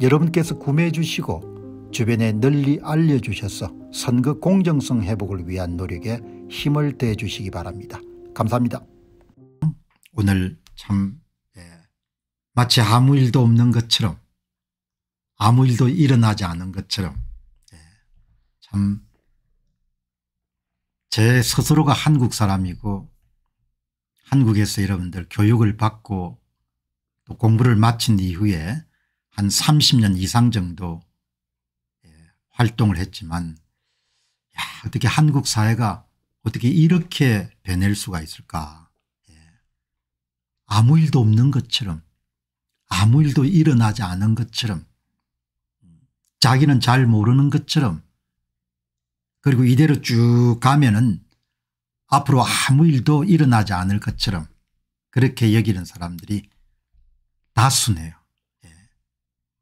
여러분께서 구매해 주시고 주변에 널리 알려주셔서 선거 공정성 회복을 위한 노력에 힘을 대해 주시기 바랍니다. 감사합니다. 오늘 참 예, 마치 아무 일도 없는 것처럼 아무 일도 일어나지 않은 것처럼 예, 참제 스스로가 한국 사람이고 한국에서 여러분들 교육을 받고 또 공부를 마친 이후에 한 30년 이상 정도 예, 활동을 했지만 야, 어떻게 한국 사회가 어떻게 이렇게 변할 수가 있을까 예. 아무 일도 없는 것처럼 아무 일도 일어나지 않은 것처럼 자기는 잘 모르는 것처럼 그리고 이대로 쭉 가면은 앞으로 아무 일도 일어나지 않을 것처럼 그렇게 여기는 사람들이 다수네요.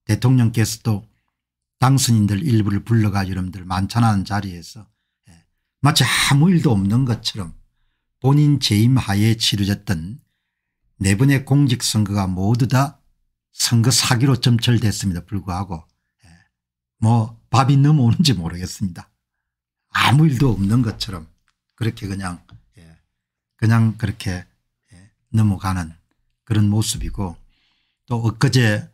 대통령께서도 당선인들 일부를 불러가 지 여러분들 만찬하는 자리에서 예, 마치 아무 일도 없는 것처럼 본인 재임 하에 치러졌던 네분의 공직선거가 모두 다 선거 사기로 점철됐습니다. 불구하고 예, 뭐 밥이 넘어오는지 모르겠습니다. 아무 일도 없는 것처럼 그렇게 그냥 예, 그냥 그렇게 넘어가는 그런 모습이고 또 엊그제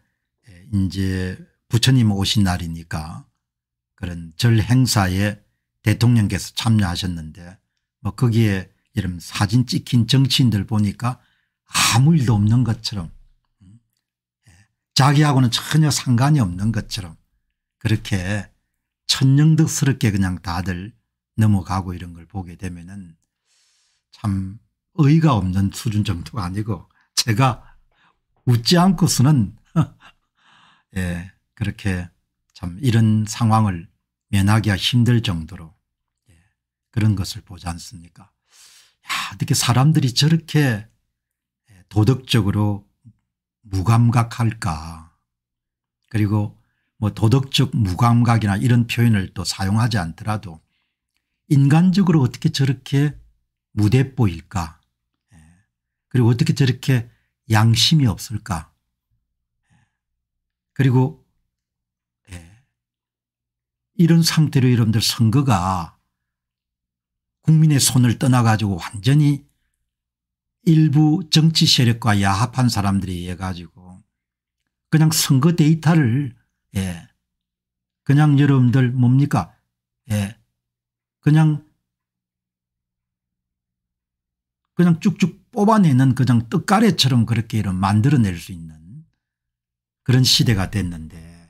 이제 부처님 오신 날이니까 그런 절 행사에 대통령께서 참여하셨는데 뭐 거기에 이런 사진 찍힌 정치인들 보니까 아무 일도 없는 것처럼 음, 예, 자기하고는 전혀 상관이 없는 것처럼 그렇게 천연덕스럽게 그냥 다들 넘어가고 이런 걸 보게 되면은 참 의의가 없는 수준 정도가 아니고 제가 웃지 않고서는 예, 그렇게 참 이런 상황을 면하기가 힘들 정도로 예, 그런 것을 보지 않습니까? 야, 어떻게 사람들이 저렇게 예, 도덕적으로 무감각할까? 그리고 뭐 도덕적 무감각이나 이런 표현을 또 사용하지 않더라도 인간적으로 어떻게 저렇게 무대 보일까? 예, 그리고 어떻게 저렇게 양심이 없을까? 그리고 예. 이런 상태로 여러분들 선거가 국민의 손을 떠나가지고 완전히 일부 정치 세력과 야합한 사람들이해 가지고 그냥 선거 데이터를 예 그냥 여러분들 뭡니까 예 그냥 그냥 쭉쭉 뽑아내는 그냥 떡가래처럼 그렇게 이런 만들어낼 수 있는 그런 시대가 됐는데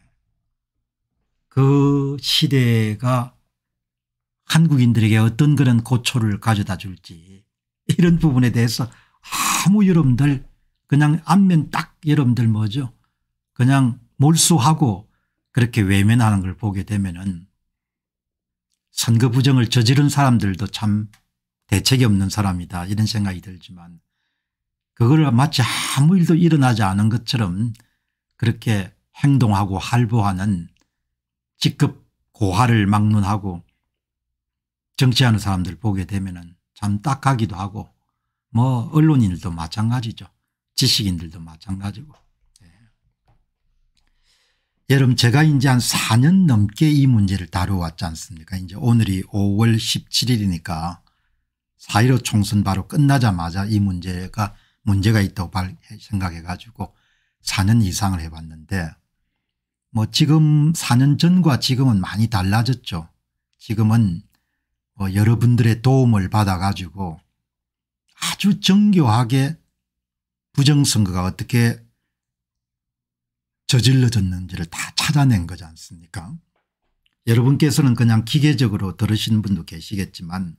그 시대가 한국인들에게 어떤 그런 고초를 가져다 줄지 이런 부분에 대해서 아무 여러분들 그냥 안면 딱 여러분들 뭐죠 그냥 몰수하고 그렇게 외면하는 걸 보게 되면은 선거 부정을 저지른 사람들도 참 대책이 없는 사람이다 이런 생각이 들지만 그걸 마치 아무 일도 일어나지 않은 것처럼 그렇게 행동하고 할부하는 직급 고하를 막론하고 정치하는 사람들 보게 되면 참 딱하기도 하고 뭐 언론인들도 마찬가지죠. 지식인들도 마찬가지고. 예. 여러분 제가 이제 한 4년 넘게 이 문제를 다뤄왔지 않습니까 이제 오늘이 5월 17일이니까 4.15 총선 바로 끝나자마자 이 문제가 문제가 있다고 생각해 가지고 4년 이상을 해봤는데 뭐 지금 4년 전과 지금은 많이 달라졌죠. 지금은 뭐 여러분들의 도움을 받아가지고 아주 정교하게 부정선거가 어떻게 저질러졌는지를 다 찾아낸 거지 않습니까 여러분께서는 그냥 기계적으로 들으신 분도 계시겠지만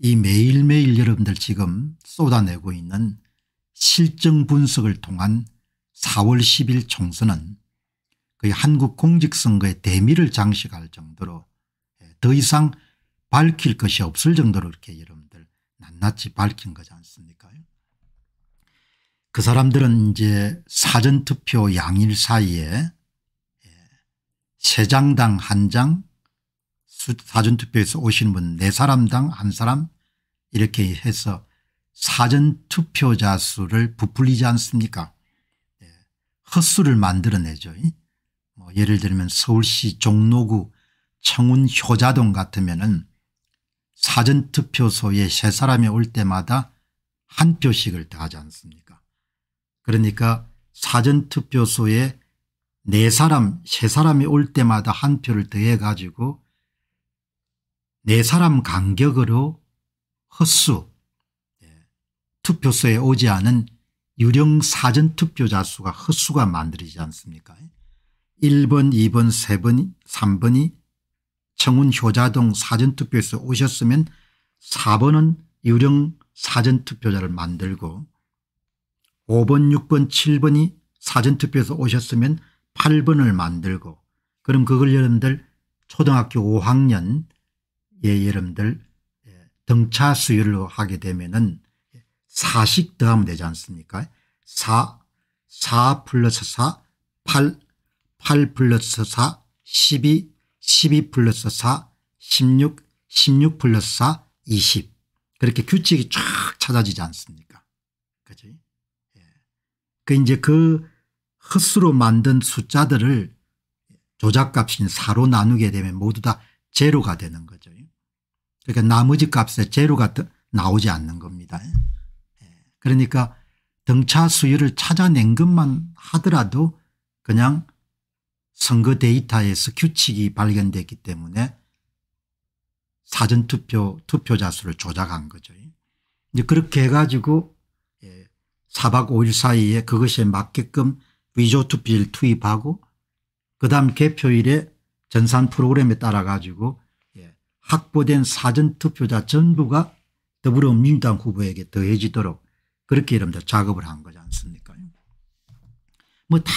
이 매일매일 여러분들 지금 쏟아내고 있는 실정 분석을 통한 4월 10일 총선은 거의 한국 공직선거의 대미를 장식할 정도로 예, 더 이상 밝힐 것이 없을 정도로 이렇게 여러분들 낱낱이 밝힌 거지 않습니까 그 사람들은 이제 사전투표 양일 사이에 세 예, 장당 한 장, 사전투표에서 오신 분네 사람당 한 사람 이렇게 해서 사전투표자 수를 부풀리지 않습니까 헛수를 만들어내죠. 뭐 예를 들면 서울시 종로구 청운 효자동 같으면 은 사전투표소에 세 사람이 올 때마다 한 표씩을 더하지 않습니까 그러니까 사전투표소에 네 사람 세 사람이 올 때마다 한 표를 더해 가지고 네 사람 간격으로 헛수 예, 투표소에 오지 않은 유령 사전투표자 수가 헛수가 만들어지지 않습니까 1번 2번 3번 3번이 청운 효자동 사전투표에서 오셨으면 4번은 유령 사전투표자를 만들고 5번 6번 7번이 사전투표에서 오셨으면 8번을 만들고 그럼 그걸 여러분들 초등학교 5학년 예 여러분들 예, 등차 수요를 하게 되면은 4씩 더하면 되지 않습니까 4, 4 플러스 4, 8, 8 플러스 4, 12, 12 플러스 4, 16, 16 플러스 4, 20. 그렇게 규칙이 쫙 찾아지지 않습니까? 그지? 예. 그 이제 그 헛수로 만든 숫자들을 조작값인 4로 나누게 되면 모두 다 제로가 되는 거죠. 그러니까 나머지 값에 제로가 나오지 않는 겁니다. 그러니까 등차 수요를 찾아낸 것만 하더라도 그냥 선거 데이터에서 규칙이 발견됐기 때문에 사전투표 투표자 수를 조작한 거죠. 이제 그렇게 해가지고 4박 예, 5일 사이에 그것에 맞게끔 위조투표를 투입하고 그다음 개표일에 전산 프로그램에 따라 가지고 예, 확보된 사전투표자 전부가 더불어민주당 후보에게 더해지도록 그렇게 여러분들 작업을 한 거지 않습니까? 뭐 다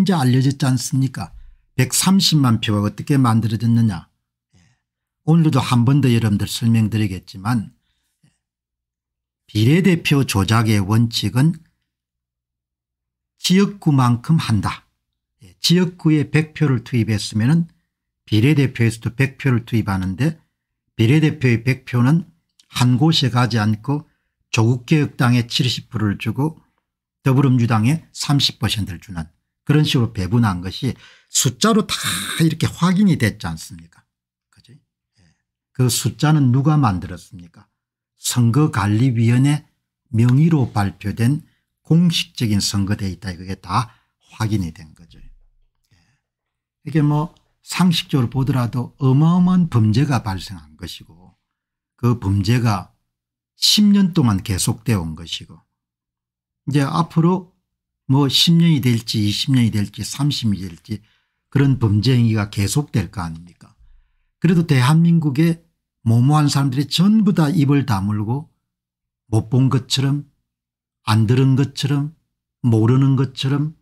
이제 알려졌지 않습니까? 130만 표가 어떻게 만들어졌느냐. 예. 오늘도 한 번 더 여러분들 설명드리겠지만 예. 비례대표 조작의 원칙은 지역구만큼 한다. 예. 지역구에 100표를 투입했으면 비례대표에서도 100표를 투입하는데 비례대표의 100표는 한 곳에 가지 않고 조국개혁당에 70%를 주고 더불어민주당에 30%를 주는 그런 식으로 배분한 것이 숫자로 다 이렇게 확인이 됐지 않습니까 그지 예. 그 숫자는 누가 만들었습니까 선거관리위원회 명의로 발표된 공식적인 선거 데이터 그게 다 확인이 된 거죠 예. 이게 뭐 상식적으로 보더라도 어마어마한 범죄가 발생한 것이고 그 범죄가 10년 동안 계속되어 온 것이고 이제 앞으로 뭐 10년이 될지 20년이 될지 30년이 될지 그런 범죄 행위가 계속될 거 아닙니까 그래도 대한민국의 모모한 사람들이 전부 다 입을 다물고 못 본 것처럼 안 들은 것처럼 모르는 것처럼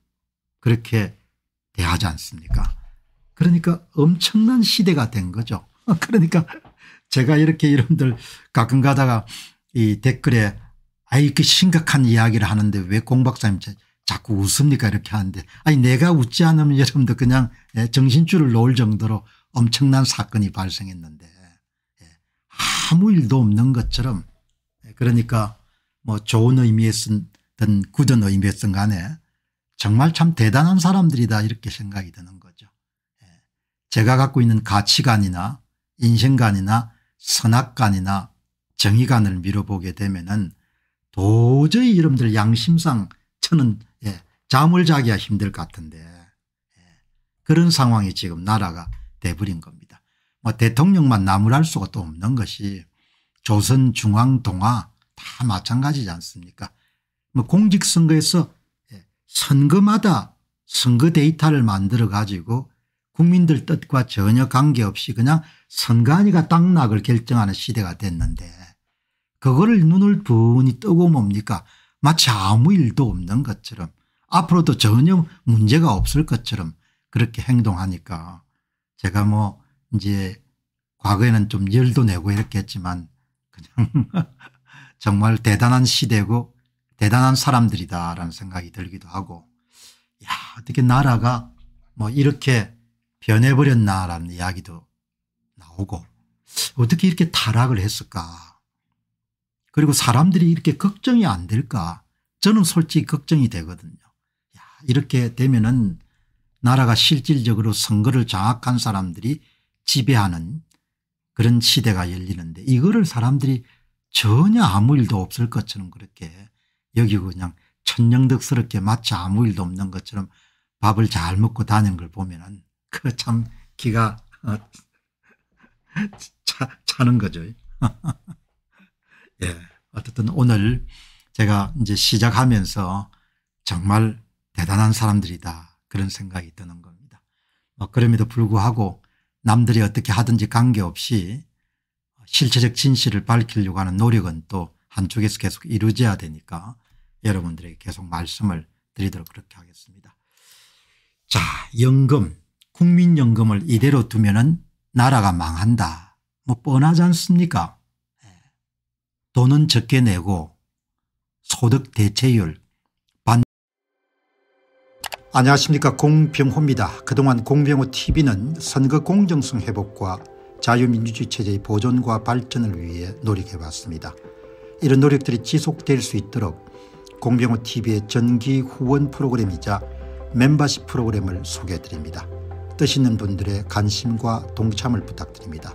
그렇게 대하지 않습니까 그러니까 엄청난 시대가 된 거죠 그러니까 제가 이렇게 여러분들 가끔 가다가 이 댓글에 아 이렇게 심각한 이야기를 하는데 왜 공 박사님 자꾸 웃습니까 이렇게 하는데 아니 내가 웃지 않으면 여러분들 그냥 예, 정신줄을 놓을 정도로 엄청난 사건이 발생했는데 예, 아무 일도 없는 것처럼 예, 그러니까 뭐 좋은 의미에서든 굳은 의미에서든 간에 정말 참 대단한 사람들이다 이렇게 생각이 드는 거죠. 제가 갖고 있는 가치관이나 인생관이나 선악관이나 정의관을 밀어보게 되면은 도저히 여러분들 양심상 저는 예, 잠을 자기가 힘들 것 같은데 예, 그런 상황이 지금 나라가 돼버린 겁니다. 뭐 대통령만 나무랄 수가 또 없는 것이 조선 중앙 동아 다 마찬가지지 않습니까 뭐 공직선거에서 예, 선거마다 선거 데이터를 만들어 가지고 국민들 뜻과 전혀 관계없이 그냥 선관위가 당락을 결정하는 시대가 됐는데 그거를 눈을 분히 뜨고 뭡니까 마치 아무 일도 없는 것처럼 앞으로도 전혀 문제가 없을 것처럼 그렇게 행동하니까 제가 뭐 이제 과거에는 좀 열도 내고 이렇게 했지만 그냥 정말 대단한 시대고 대단한 사람들이다라는 생각이 들기도 하고 야 어떻게 나라가 뭐 이렇게 변해버렸나라는 이야기도 나오고 어떻게 이렇게 타락을 했을까 그리고 사람들이 이렇게 걱정이 안 될까 저는 솔직히 걱정이 되거든요. 야, 이렇게 되면은 나라가 실질적으로 선거를 장악한 사람들이 지배하는 그런 시대가 열리는데 이거를 사람들이 전혀 아무 일도 없을 것처럼 그렇게 여기 그냥 천냥덕스럽게 마치 아무 일도 없는 것처럼 밥을 잘 먹고 다니는 걸 보면은 그 참 기가 어, 차, 차는 거죠. 예. 어쨌든 오늘 제가 이제 시작하면서 정말 대단한 사람들이다 그런 생각이 드는 겁니다. 뭐 그럼에도 불구하고 남들이 어떻게 하든지 관계없이 실체적 진실을 밝히려고 하는 노력은 또 한쪽에서 계속 이루어져야 되니까 여러분들에게 계속 말씀을 드리도록 그렇게 하겠습니다. 자 연금 국민연금을 이대로 두면 은 나라가 망한다. 뭐 뻔하지 않습니까 돈은 적게 내고 소득 대체율 반 안녕하십니까 공병호입니다. 그동안 공병호TV는 선거 공정성 회복과 자유민주주의 체제의 보존과 발전을 위해 노력해왔습니다. 이런 노력들이 지속될 수 있도록 공병호TV의 전기 후원 프로그램이자 멤버십 프로그램을 소개해드립니다. 뜻 있는 분들의 관심과 동참을 부탁드립니다.